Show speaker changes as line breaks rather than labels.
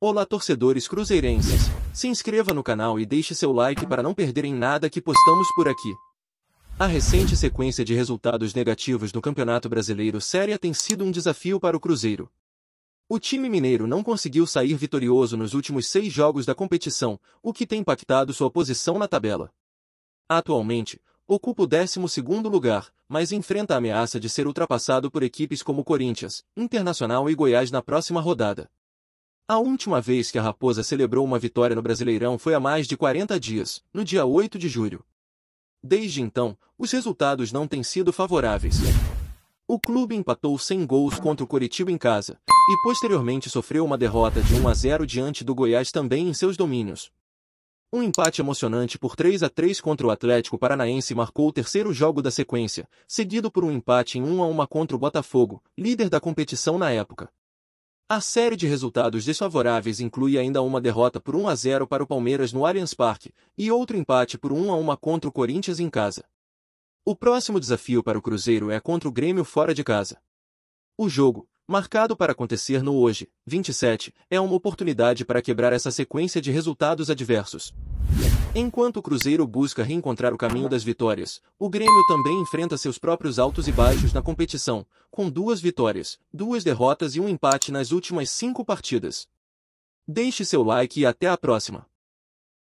Olá torcedores cruzeirenses, se inscreva no canal e deixe seu like para não perderem nada que postamos por aqui. A recente sequência de resultados negativos no Campeonato Brasileiro Série tem sido um desafio para o Cruzeiro. O time mineiro não conseguiu sair vitorioso nos últimos seis jogos da competição, o que tem impactado sua posição na tabela. Atualmente, ocupa o 12º lugar, mas enfrenta a ameaça de ser ultrapassado por equipes como Corinthians, Internacional e Goiás na próxima rodada. A última vez que a Raposa celebrou uma vitória no Brasileirão foi há mais de 40 dias, no dia 8 de julho. Desde então, os resultados não têm sido favoráveis. O clube empatou sem gols contra o Coritiba em casa, e posteriormente sofreu uma derrota de 1 a 0 diante do Goiás também em seus domínios. Um empate emocionante por 3 a 3 contra o Atlético Paranaense marcou o terceiro jogo da sequência, seguido por um empate em 1 a 1 contra o Botafogo, líder da competição na época. A série de resultados desfavoráveis inclui ainda uma derrota por 1 a 0 para o Palmeiras no Allianz Parque e outro empate por 1 a 1 contra o Corinthians em casa. O próximo desafio para o Cruzeiro é contra o Grêmio fora de casa. O jogo, marcado para acontecer no hoje, 27, é uma oportunidade para quebrar essa sequência de resultados adversos. Enquanto o Cruzeiro busca reencontrar o caminho das vitórias, o Grêmio também enfrenta seus próprios altos e baixos na competição, com duas vitórias, duas derrotas e um empate nas últimas cinco partidas. Deixe seu like e até a próxima!